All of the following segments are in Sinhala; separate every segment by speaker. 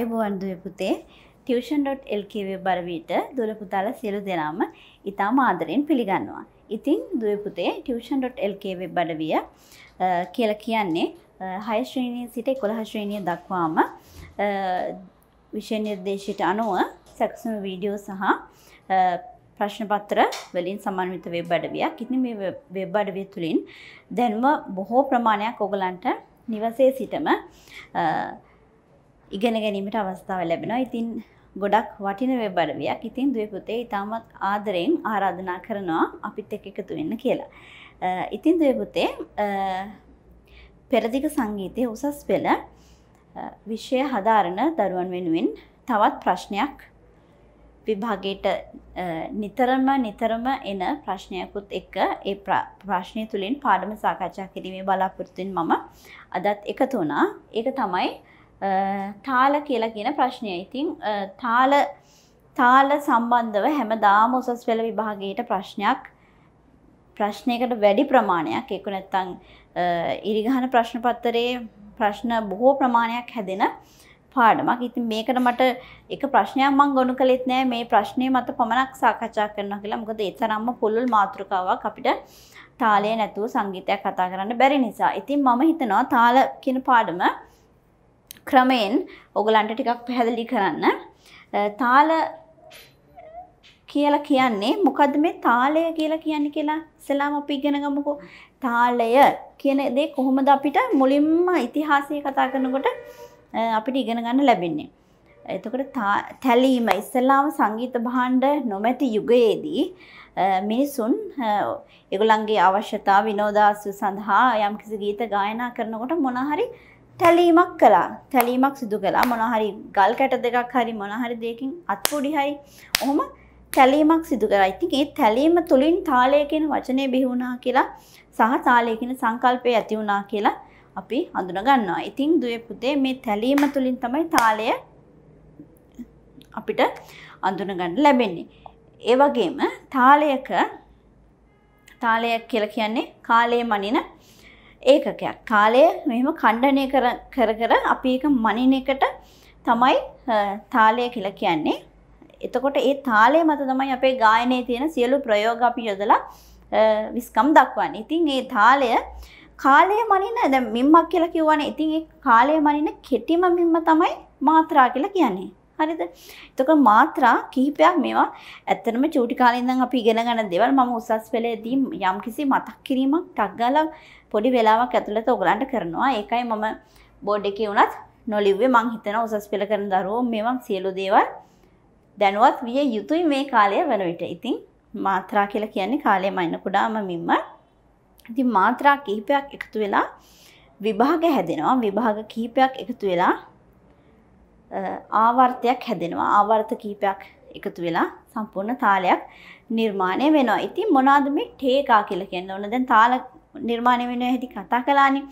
Speaker 1: අයබෝවන් දුව පුතේ ටියවෂන්.එල්ක බරවීට දුරපුතාල සියලු දෙනාම ඉතා මාදරෙන් පිළිගන්නවා. ඉතින් දුවපුතේ ටියවෂන්.එල්ක බඩවිය කියල කියන්නේ හයශ්‍රීණී සිට කොළහශ්‍රීණය දක්වාම විෂය නිර්දේශයට අනුව සැක්සුම වීඩියෝ සහ ප්‍රශ්නපත්‍ර වලින් සමන්විත වෙබ් අඩවියක් ඉතින් මේ වෙබ් අඩවිය තුළින් දැන්ම බොහෝ ප්‍රමාණයක් ඔගලන්ට නිවසේ සිටම ඉගෙන ගැනීමට අවස්ථාව ලැබෙනවා ඉතින් ගොඩක් වටින වෙබ්බඩවයක් ඉතින් දුව පුතේ ඉතාමත් ආදරයෙන් ආරාධනා කරනවා අපිත් එක් එකතු වෙන්න කියලා. ඉතින් දුව පුතේ පෙරදිග සංගීතය උසස් පෙළ විශ්ෂය හදාරණ දරුවන් වෙනුවෙන් තවත් ප්‍රශ්නයක් විභාගයට නිතරම නිතරම එන ප්‍රශ්නයකුත් එක්ක ඒ ප්‍රශ්නය තුළින් පාඩම සාකච්ඡා කිරීමේ බලාපොරතුන් මම අදත් එකතුනා ඒක තමයි තාල කියලා කියන ප්‍රශ්නය ඉතින් තාල තාල සම්බන්ධව හැමදාම උසස් පෙළ විභාගයට ප්‍රශ්නයක් ප්‍රශ්නයකට වැඩි ප්‍රමාණයක් එක නැත්තං ඉරිගහන ප්‍රශ්න පත්තරේ ප්‍රශ්න බොහෝ ප්‍රමාණයක් හැදෙන පාඩමක් ඉතින් මේකට මට එක ප්‍රශ්නයක් මං ගොනු කළෙත් නෑ මේ ප්‍රශ්නය මත පමණක් සාකච්ඡා කරනවා කියලා මොකද ඒ තරම්ම පුළුල් මාතෘකාවක් අපිට තාලය නැතුව සංගීතයක් කතා කරන්න බැරි නිසා. ඉතින් මම හිතනවා තාල කියන පාඩම ක්‍රමයෙන් ඔගලන්ට ටිකක් පැහැදිලි කරන්න. තාල කියලා කියන්නේ මොකද්ද මේ තාලය කියලා කියන්නේ කියලා ඉස්සෙල්ලාම අපි ඉගෙන ගමුකෝ. තාලය කියන දේ කොහොමද අපිට මුලින්ම ඉතිහාසය කතා කරනකොට අපිට ඉගෙන ගන්න ලැබෙන්නේ. එතකොට තැලීම ඉස්සෙල්ලාම සංගීත භාණ්ඩ නොමැති යුගයේදී මිනිසුන් ඒගොල්ලන්ගේ අවශ්‍යතා විනෝදාස්ව සඳහා යම්කිසි ගීත ගායනා කරනකොට මොන හරි තැලීමක් කලා තැලීමක් සිදු කලා මොනහරි ගල් කැට දෙකක් හරි මොනහරි දෙකින් අත්පුඩි හරි ඔහොම තැලීමක් සිදු කරා ඉතින් ඒ තැලීම තුළින් තාලය කියන වචනය බිහි වුණා කියලා සහ තාලය කියන සංකල්පය ඇති වුණා කියලා අපි හඳුනා ගන්නවා. ඉතින් දුවේ පුතේ මේ තැලීම තුළින් තමයි තාලය අපිට අඳුනා ගන්න ලැබෙන්නේ. ඒ වගේම තාලයක තාලයක් කියලා කියන්නේ කාලයේ මනින ඒකකයක් කාලය මෙහෙම කණ්ඩනය කර කර අපි එක මනින එකට තමයි තාලය කියලා කියන්නේ එතකොට ඒ තාලය මත තමයි අපේ ගායනයේ තියෙන සියලු ප්‍රයෝග අපි යොදලා විස්කම් දක්වන්නේ. ඉතින් ඒ තාලය කාලය මනින දැන් මිම්මක් කියලා කියවනේ. ඉතින් ඒ කාලය මනින කෙටිම මිම්ම තමයි මාත්‍රා කියලා කියන්නේ. හරිද? එතකොට මාත්‍රා කිහිපයක් මේවා ඇත්තටම චූටි කාලේ ඉඳන් අපි ඉගෙන ගන්න දේවල් මම උසස් පෙළේදී යම්කිසි මතක් කිරීමක් ටක් ගාලා පොඩි වෙලාවක් ඇතුළත ඔගලන්ට කරනවා ඒකයි මම බෝඩ් එකේ වුණත් නොලිව්වේ මං හිතන උසස් පෙළ කරන දරුවෝ මේවන් සියලු දේවල් දැනුවත් විය යුතුයි මේ කාලය වන විට. ඉතින් මාත්‍රා කියලා කියන්නේ කාලයම ඉන්න කුඩාම මිම්ම. ඉතින් මාත්‍රා කිහිපයක් එකතු වෙලා විභාග හැදෙනවා. විභාග කිහිපයක් එකතු වෙලා ආවර්තයක් හැදෙනවා. ආවර්ත කිහිපයක් එකතු වෙලා සම්පූර්ණ තාලයක් නිර්මාණය වෙනවා. ඉතින් මොනවාද මේ ටේකා කියලා කියන්නේ? ඕන දැන් තාල නිර්මාණය වෙන හැදි කතා කලානේ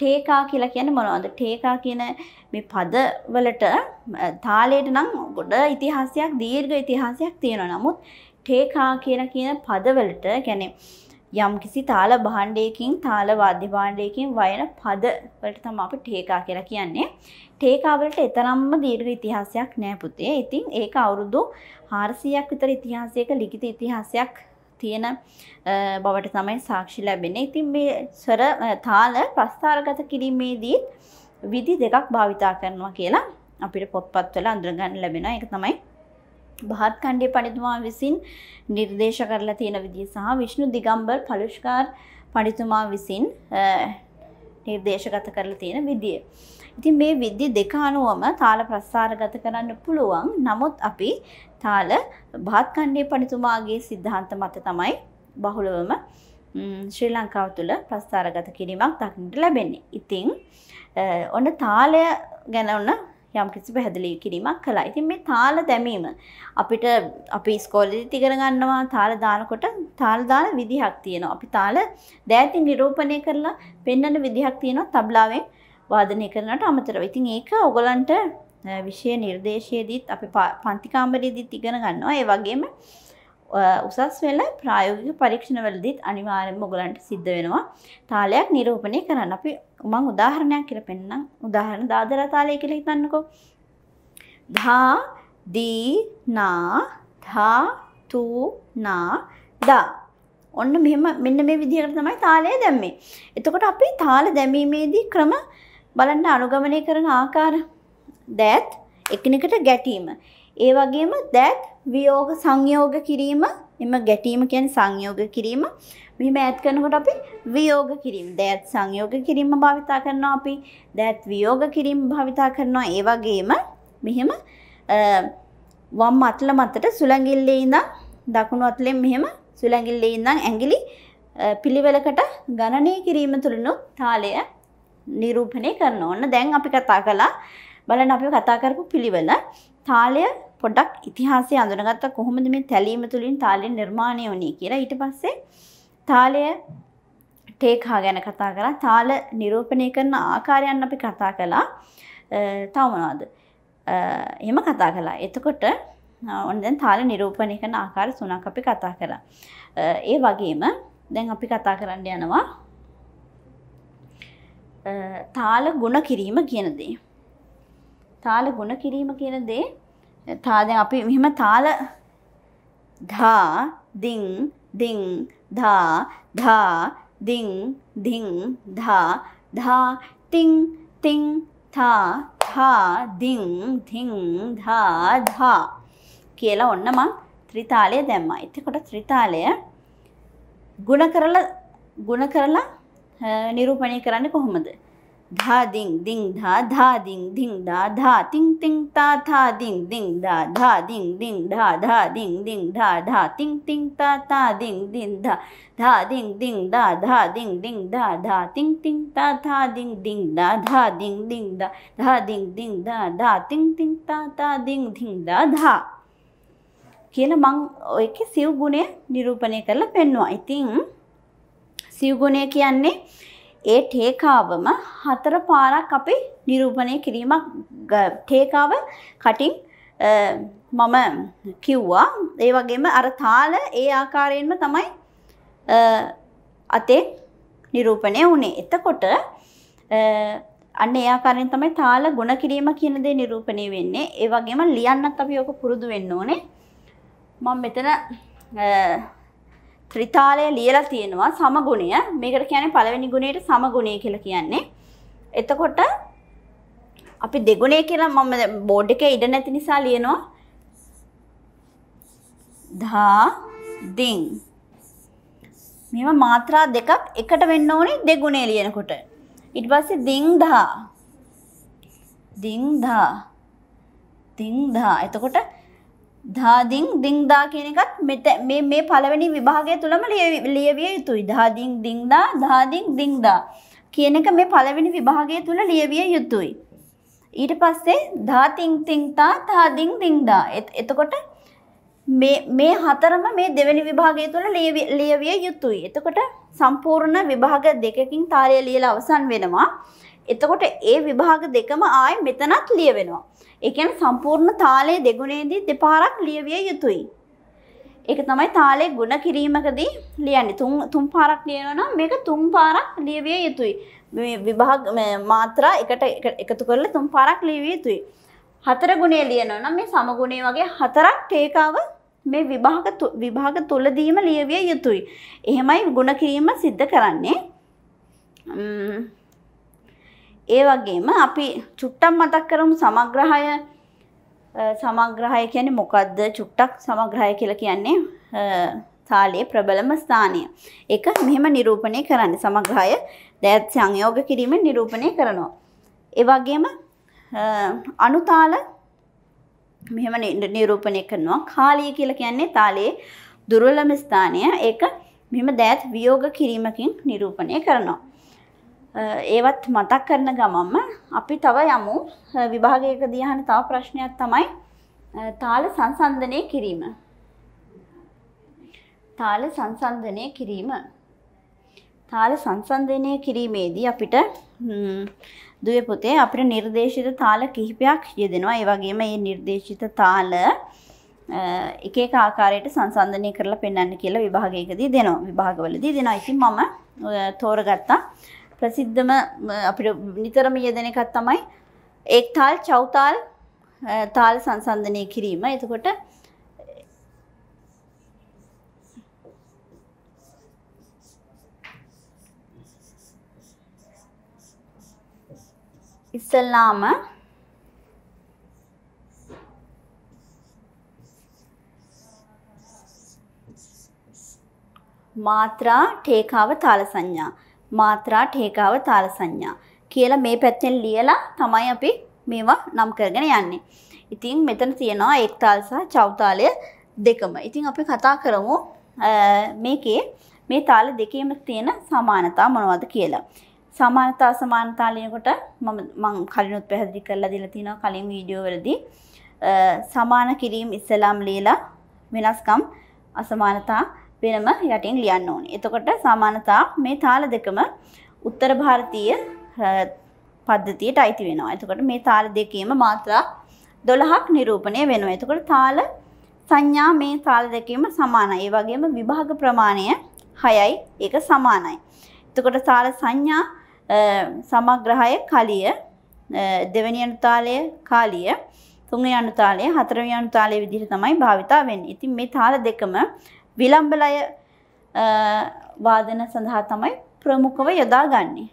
Speaker 1: ටේකා කියලා කියන මොනවද ටේකා කියන මේ පදවලට තාලයට නම් ගොඩ ඉතිහාසයක් දීර්ඝ ඉතිහාසයක් තියෙනවා නමුත් ටේකා කියන කියන පදවලට ගැන යම් කිසි තාල භාණ්ඩයකින් තාල වාද්‍ය භාණ්ඩයකින් වයන පදවලට තම අපි ටේකා කියලා කියන්නේ ටේකාවලට එතරම්ම දීර්ඝ ඉතිහාසයක් නෑ පුතේ ඉතින් ඒක අවුරුදු හාරසියක් විතර ඉතිහාසයක ලිඛිත ඉතිහාසයක් තියෙන බවට තමයි සාක්ෂි ලැබෙන ඉතින් මේ ස්වර තාල ප්‍රස්ථාරගත කිරීමේදී විදි දෙකක් භාවිතා කරනවා කියලා අපිට පොත්පත්වල අඳුරගන්න ලැබෙන එක තමයි බහත් කණ්ඩේ පඬිතුමා විසින් නිර්දේශ කරලා තියෙන විදිය සහ විෂ්ණු දිගම්බර් පලුෂ්කාර් පඬිතුමා විසින් නිර්දේශගත කරලා තියෙන විදිය. ඉතින් මේ විද්‍ය දෙක අනුවම තාල ප්‍රස්සාරගත කරන්න පුළුවන්. නමුත් අපි තාල බහත් ඛණ්ඩේ පඬිතුමාගේ સિદ્ધාන්ත මත තමයි බහුලවම ශ්‍රී ලංකාව තුළ ප්‍රස්ථාරගත කිරීමක් දක්නට ලැබෙන්නේ. ඉතින් ඔන්න තාලය ගැන ඔන්න යම් කිසි පැහැදිලි කිරීමක් කළා. ඉතින් මේ තාල දැමීම අපිට අපි ඉස්කෝලේදී ඉගෙන ගන්නවා තාල දානකොට තාල දාන විදිහක් තියෙනවා. අපි තාල දෑතින් නිරූපණය කරලා පෙන්වන විදිහක් තියෙනවා තබ්ලාවෙන් වාදනය කරනට අමතරව. ඉතින් ඒක ඔයගලන්ට විෂය නිර්දේශයේදීත් අපි පන්ති කාමරයේදීත් ඉගෙන ගන්නවා. ඒ වගේම උසස් වෙලා ප්‍රායෝගික පරීක්ෂණවලදීත් අනිවාර්යෙන්ම ඔයගලන්ට සිද්ධ වෙනවා තාලයක් නිරූපණය කරන්න. අපි මම උදාහරණයක් කියලා පෙන්නම්. උදාහරණ දාදරා තාලය කියලා හිතන්නකෝ. ධා දී නා ධා තු නා දා ඔන්න මෙහෙම මෙන්න මේ විදිහකට තමයි තාලය දැම්මේ. එතකොට අපි තාල දැමීමේදී ක්‍රම බලන්න අනුගමනය කරන ආකාර දැත් එකිනෙකට ගැටීම. ඒ වගේම that වියෝග සංයෝග කිරීම එම ගැටීම කියන්නේ සංයෝග කිරීම මෙහිම ඈත් කරනකොට අපි වියෝග කිරීම that සංයෝග කිරීම භාවිතා කරනවා අපි that වියෝග කිරීම භාවිතා කරනවා ඒ වගේම මෙහෙම වම් අතල මතට සුළඟිල්ලේ ඉඳන් දකුණු අතලෙන් මෙහෙම සුළඟිල්ලේ ඉඳන් ඇඟිලි පිළිවෙලකට ගණනය කිරීම තුළිනුත් තාලය නිරූපණය කරන ඕන්න දැන් අපි කතා කළා බලන්න අපි කතා කරපු පිළිවෙල තාලය පොඩ්ඩක් ඉතිහාසය අඳුනගත්තා කොහොමද මේ තැලීම තුලින් තාලය නිර්මාණය වුණේ කියලා. ඊට පස්සේ තාලය ටේකා ගැන කතා කරා. තාල නිරූපණය කරන ආකාරයන් අපි කතා කළා. තව මොනවද? එහෙම කතා කළා. එතකොට ඔන්න දැන් තාල නිරූපණය කරන ආකාර තුනක් අපි කතා කරා. ඒ වගේම දැන් අපි කතා කරන්න යනවා තාල ගුණ කිරීම කියන දේ. තාල ගුණ කිරීම කියන දේ තාදැන් අපි මෙහෙම තාල ධා දිං දිං ධා ධා දිං දිං ධා ධා තිං තිං තා ධා දිං දිං ධා ධා කියලා ඔන්න මං ත්‍රිතාලය දැම්මා. එතකොට ත්‍රිතාලය ගුණ කරලා ගුණ කරලා නිරූපණය කරන්නේ කොහොමද? धा दिंग दिंग धा धा दिंग दिंग धा धा तिंग तिंग ता था दिंग दिंग धा धा दिंग दिंग धा धा दिंग दिंग धा धा तिंग तिंग ता ता दिंग दिंग धा धा दिंग दिंग धा धा दिंग दिंग धा धा तिंग तिंग ता था दिंग दिंग धा धा दिंग दिंग धा धा दिंग दिंग धा धा तिंग तिंग ता ता දිං දිං දා දා කියලා මං ඒකේ සිව් ගුණය නිරූපණය කරලා පෙන්වුවා. ඉතින් සිව් ගුණය කියන්නේ ඒ ටේකාවම හතර පාරක් අපි නිරූපණය කිරීමක් ටේකාව කටින් මම කිව්වා ඒ වගේම අර තාල ඒ ආකාරයෙන්ම තමයි අතේ නිරූපණය වුණේ. එතකොට අන්න ඒ ආකාරයෙන් තමයි තාල ගුණ කිරීම කියන දේ නිරූපණය වෙන්නේ. ඒ වගේම ලියන්නත් අපි ඔක පුරුදු වෙන්න ඕනේ. මම මෙතන ත්‍රිතාලය ලියලා තියෙනවා සමගුණය. මේකට කියන්නේ පළවෙනි ගුණයට සමගුණය කියලා කියන්නේ. එතකොට අපි දෙගුණය කියලා මම බෝඩ් එකේ ඉඩ නැති නිසා ලියනවා. ධා දින්. මේවා මාත්‍රා දෙකක් එකට වෙන්න ඕනේ දෙගුණය ලියනකොට. ඊට පස්සේ දින් ධා. දින් ධා. දින් ධා. එතකොට ධාදිං දිංදා කියන එකත් මේ මේ පළවෙනි විභාගය තුළම ලියවිය යුතුයි. ධාදිං දිංදා ධාදිං දිංදා කියන එක මේ පළවෙනි විභාගය තුළ ලියවිය යුතුයි. ඊට පස්සේ ධාතිං තිංතා තාදිං දිංදා. එතකොට මේ මේ හතරම මේ දෙවෙනි විභාගය තුළ ලියවිය යුතුයි. එතකොට සම්පූර්ණ විභාග දෙකකින් තාරය ලියලා අවසන් වෙනවා. එතකොට ඒ විභාග දෙකම ආයේ මෙතනත් ලියවෙනවා. ඒ කියන්නේ සම්පූර්ණ තාලයේ දෙගුණයේදී දෙපාරක් ලියවිය යුතුයි. ඒක තමයි තාලේ ගුණ කිරීමකදී ලියන්නේ. තුන් තුන් පාරක් ලියනවා නම් මේක තුන් පාරක් ලියවිය යුතුයි. මේ විභාග මාත්‍රා එකට එකතු කරලා තුන් පාරක් ලියවිය යුතුයි. හතර ගුණය ලියනවා නම් මේ සමගුණය වගේ හතරක් ටේකාව මේ විභාග විභාග තුලදීම ලියවිය යුතුයි. එහෙමයි ගුණ කිරීම සිද්ධ කරන්නේ. ඒ වගේම අපි චුට්ටක් මතක් කරමු සමග්‍රහය සමග්‍රහය කියන්නේ මොකද්ද චුට්ටක් සමග්‍රහය කියලා කියන්නේ තාලයේ ප්‍රබලම ස්ථානය. ඒක මෙහෙම නිරූපණය කරන්නේ සමග්‍රහය දයත් සංයෝග කිරීමෙන් නිරූපණය කරනවා. ඒ වගේම අනුතාල මෙහෙම නිරූපණය කරනවා. කාලය කියලා කියන්නේ තාලයේ දුර්වලම ස්ථානය. ඒක මෙහෙම දයත් වියෝග කිරීමකින් නිරූපණය කරනවා. ඒවත් මතක් කරන ගමම්ම අපි තව යමු විභාගයක දිහන තව ප්‍රශ්නයක් තමයි තාල සංසන්ධනය කිරීම. තාල සංසන්ධනය කිරීම. තාල සංසන්ධනය කිරීමේදී අපිට දුවේ පොතේ අපිට නිර්දේශිත තාල කිහිපයක් යෙදෙනවා. ඒ වගේම මේ නිර්දේශිත තාල එක එක ආකාරයට සංසන්ධනය කරලා පෙන්වන්න කියලා විභාගයකදී දෙනවා. විභාගවලදී දෙනවා. ඉතින් මම තෝරගත්තා ප්‍රසිද්ධම අපිට නිතරම යෙදෙන එකක් තමයි ඒක්තාල් චෞතාල් තාල සංසන්ධනය කිරීම. එතකොට ඉස්සල්ලාම මාත්‍රා ටේකාව තාල සංඥා මාත්‍රා ටේකාව තාල සංඥා කියලා මේ පැත්තෙන් ලියලා තමයි අපි මේවා නම් කරගෙන යන්නේ. ඉතින් මෙතන තියෙනවා එක්තාල් සහ චව්තාලය දෙකම. ඉතින් අපි කතා කරමු මේකේ මේ තාල දෙකේම තියෙන සමානතා මොනවද කියලා. සමානතා අසමානතා ලියනකොට මම මම කලිනුත් පැහැදිලි කරලා දීලා තිනවා කලින් වීඩියෝ වලදී සමාන කිරීම ඉස්සලාම් ලියලා වෙනස්කම් අසමානතා වෙනම යටින් ලියන්න ඕනේ. එතකොට සමානතා මේ තාල දෙකම උත්තර ಭಾರತೀಯ පද්ධතියට අයිති වෙනවා. එතකොට මේ තාල දෙකේම මාත්‍රා 12ක් නිරූපණය වෙනවා. එතකොට තාල සංඥා මේ තාල දෙකේම සමානයි. ඒ වගේම විභාග ප්‍රමාණය 6යි. ඒක සමානයි. එතකොට තාල සංඥා සමග්‍රහය කලිය දෙවැනි අනුතාලය කාලිය තුන්වෙනි අනුතාලය හතරවෙනි අනුතාලය විදිහට තමයි භාවිතා වෙන්නේ. ඉතින් මේ තාල දෙකම විලම්බලය වාදන සඳහා තමයි ප්‍රමුඛව යොදාගන්නේ.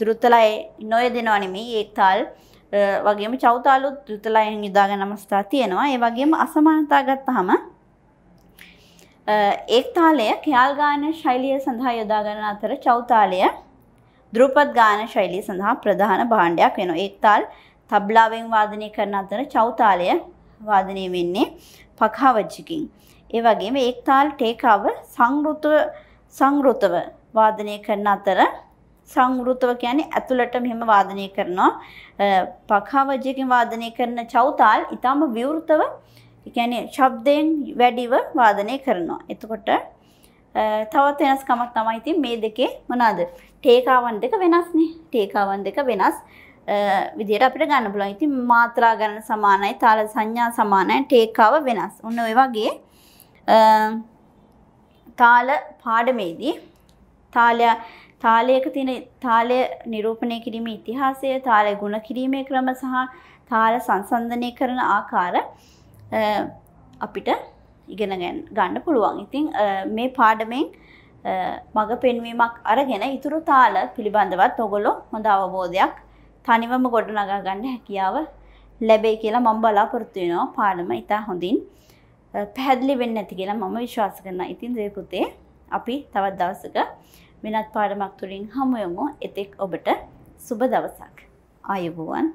Speaker 1: දෘතලය නොයදෙනවා නෙමෙයි ඒක්තාල් වගේම චෞතාලුත් දෘතලයෙන් යොදාගන්න අවස්ථා තියෙනවා. ඒ වගේම අසමානතා ගත්තාම ඒක්තාලය ඛයාල් ගාන ශෛලිය සඳහා යොදාගන්න අතර චෞතාලය දෘපත් ගාන ශෛලිය සඳහා ප්‍රධාන භාණ්ඩයක් වෙනවා. ඒක්තාල් තබ්ලාවෙන් වාදනය කරන අතර චෞතාලය වාදනය වෙන්නේ පඛාවජ්ජකින්. ඒ වගේම එක්තාල් ටේකාව සංෘතව සංෘතව වාදනය කරන අතර සංෘතව කියන්නේ ඇතුළට මෙහෙම වාදනය කරනවා පඛාවජයකින් වාදනය කරන චෞතාල් ඊටම විවෘතව කියන්නේ ශබ්දයෙන් වැඩිව වාදනය කරනවා. එතකොට තවත් වෙනස්කමක් තමයි ඉතින් මේ දෙකේ මොනවාද? ටේකාවන් දෙක වෙනස්නේ. ටේකාවන් දෙක වෙනස් විදිහට අපිට ගන්න පුළුවන්. ඉතින් මාත්‍රා ගණන සමානයි, තාල සංඥා සමානයි, ටේකාව වෙනස්. ඔන්න ඔය වගේ තාල පාඩමේදී තාලය තාලයක තියෙන තාලය නිරූපණය කිරීමේ ඉතිහාසය තාලය ගුණ කිරීමේ ක්‍රම සහ තාල සංසන්ධනය කරන ආකාර අපිට ඉගෙන ගන්න පුළුවන්. ඉතින් මේ පාඩමෙන් මඟ පෙන්වීමක් අරගෙන ඉතුරු තාල පිළිබඳවත් ඔගොල්ලෝ හොඳ අවබෝධයක් තනිවම ගොඩනගා ගන්න හැකියාව ලැබෙයි කියලා මම බලාපොරොත්තු වෙනවා පාඩම ඉතා හොඳින් පැහැදිලි වෙන්න ඇති කියලා මම විශ්වාස කරනවා. ඉතින් දේ පුතේ අපි තවත් දවසක වෙනත් පාඩමක් තුලින් හමු යමු. එතෙක් ඔබට සුබ දවසක්. ආයුබෝවන්.